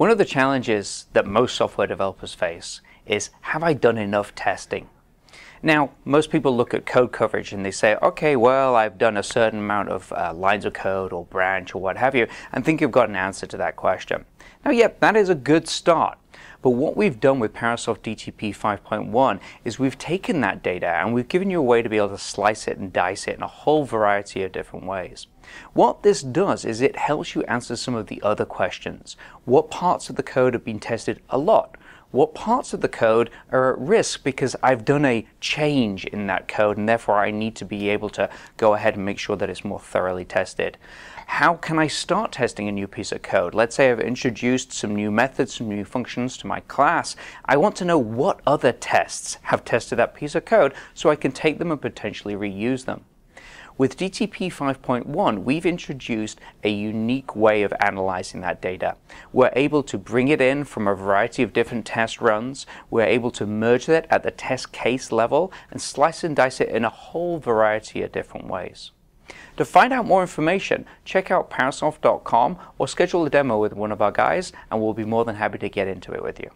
One of the challenges that most software developers face is have I done enough testing? Now, most people look at code coverage and they say, okay, well, I've done a certain amount of uh, lines of code or branch or what have you, and think you've got an answer to that question. Now, yep, yeah, that is a good start. But what we've done with Parasoft DTP 5.1 is we've taken that data and we've given you a way to be able to slice it and dice it in a whole variety of different ways. What this does is it helps you answer some of the other questions. What parts of the code have been tested a lot? what parts of the code are at risk because I've done a change in that code and therefore I need to be able to go ahead and make sure that it's more thoroughly tested. How can I start testing a new piece of code? Let's say I've introduced some new methods, some new functions to my class. I want to know what other tests have tested that piece of code so I can take them and potentially reuse them. With DTP 5.1, we've introduced a unique way of analyzing that data. We're able to bring it in from a variety of different test runs. We're able to merge that at the test case level and slice and dice it in a whole variety of different ways. To find out more information, check out parasoft.com or schedule a demo with one of our guys and we'll be more than happy to get into it with you.